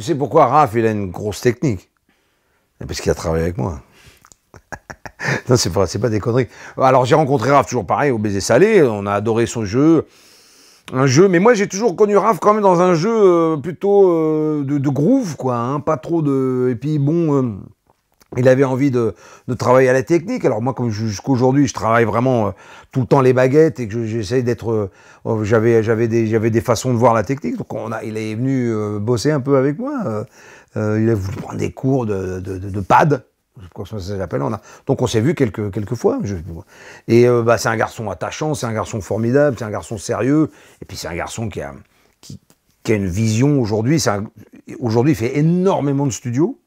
Tu sais pourquoi Raph, il a une grosse technique Parce qu'il a travaillé avec moi. non, c'est pas, pas des conneries. Alors, j'ai rencontré Raph, toujours pareil, au baiser salé. On a adoré son jeu. Un jeu, mais moi j'ai toujours connu Raph quand même dans un jeu euh, plutôt euh, de, groove, quoi, hein, pas trop de. Et puis bon, euh, il avait envie de, de, travailler à la technique. Alors moi, comme jusqu'aujourd'hui, je travaille vraiment euh, tout le temps les baguettes et que j'essaie d'être, euh, oh, j'avais j'avais des j'avais des façons de voir la technique. Donc on a, il est venu euh, bosser un peu avec moi. il a voulu prendre des cours de de, de, de pad. Ça s'appelle. donc on s'est vu quelques quelques fois. et bah, c'est un garçon attachant, c'est un garçon formidable, c'est un garçon sérieux. Et puis c'est un garçon qui a qui, qui a une vision aujourd'hui. Aujourd'hui, il fait énormément de studios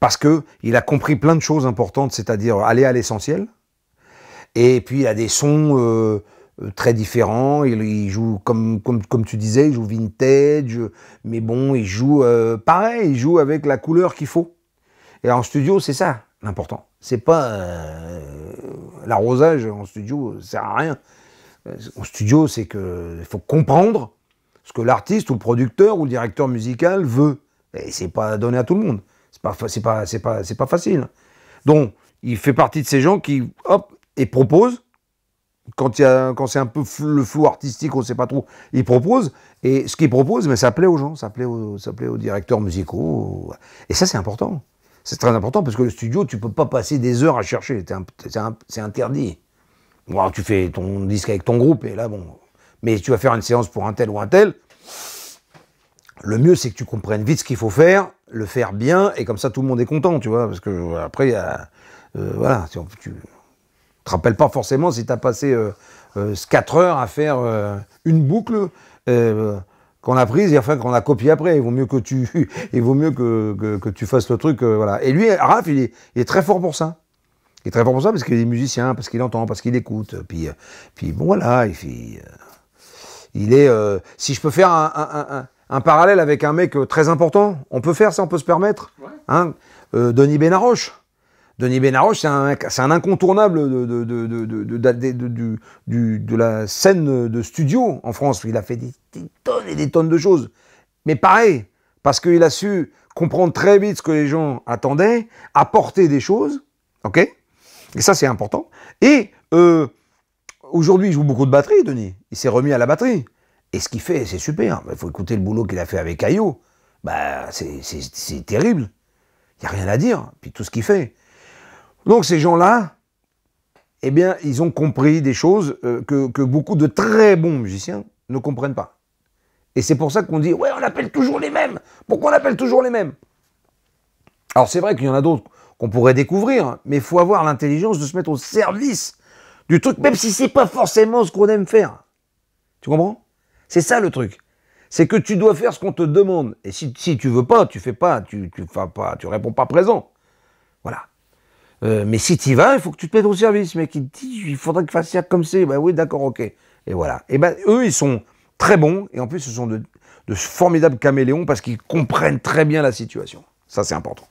parce qu'il a compris plein de choses importantes, c'est-à-dire aller à l'essentiel. Et puis il a des sons euh, euh, très différents. Il, joue, comme, tu disais, il joue vintage, mais bon, il joue euh, pareil, il joue avec la couleur qu'il faut. Et en studio, c'est ça l'important. C'est pas. L'arrosage en studio sert à rien. En studio, c'est qu'il faut comprendre ce que l'artiste ou le producteur ou le directeur musical veut. Et c'est pas donné à tout le monde c'est pas, c'est pas, c'est pas facile. Donc, il fait partie de ces gens qui, hop, et proposent. Quand, y a, quand c'est un peu le flou artistique, on sait pas trop, ils proposent, Et ce qu'ils proposent, mais ben, ça plaît aux gens, ça plaît aux, directeurs musicaux. Et ça, c'est important. C'est très important parce que le studio, tu peux pas passer des heures à chercher. C'est interdit. tu fais ton disque avec ton groupe et là, bon. Mais tu vas faire une séance pour un tel ou un tel le mieux, c'est que tu comprennes vite ce qu'il faut faire, le faire bien, et comme ça, tout le monde est content, tu vois, parce que euh, après, euh, voilà, tu, tu te rappelles pas forcément si tu as passé 4 euh, heures à faire une boucle qu'on a prise et enfin qu'on a copié après. Il vaut mieux que tu, il vaut mieux que, tu fasses le truc, voilà. Et lui, Raph, il est, très fort pour ça. Il est très fort pour ça parce qu'il est musicien, parce qu'il entend, parce qu'il écoute. Puis, puis voilà, il, il est. si je peux faire un un parallèle avec un mec euh, très important. On peut faire ça, on peut se permettre. Hein, euh, Denis Benaroche. Denis Benaroche, c'est un, incontournable de, la scène de studio en France. Il a fait des, tonnes et des tonnes de choses. Mais pareil, parce qu'il a su comprendre très vite ce que les gens attendaient, apporter des choses, ok Et ça, c'est important. Et euh, aujourd'hui, il joue beaucoup de batterie, Denis. Il s'est remis à la batterie. Et ce qu'il fait, c'est super. Il faut écouter le boulot qu'il a fait avec Ayo. Bah, c'est terrible. Il n'y a rien à dire. Puis tout ce qu'il fait. Donc ces gens-là, eh bien, ils ont compris des choses euh, que, beaucoup de très bons musiciens ne comprennent pas. Et c'est pour ça qu'on dit, ouais, on appelle toujours les mêmes. Pourquoi on appelle toujours les mêmes Alors c'est vrai qu'il y en a d'autres qu'on pourrait découvrir, mais il faut avoir l'intelligence de se mettre au service du truc, même si c'est pas forcément ce qu'on aime faire. Tu comprends c'est ça le truc. C'est que tu dois faire ce qu'on te demande. Et si, tu veux pas, tu fais pas, tu, tu fais pas, tu réponds pas présent. Voilà. Euh, mais si tu vas, il faut que tu te mettes au service. Mais qui dit, il faudrait que fasse comme c'est. Ben oui, d'accord, ok. Et voilà. Et ben eux, ils sont très bons. Et en plus, ce sont de, de formidables caméléons parce qu'ils comprennent très bien la situation. Ça, c'est important.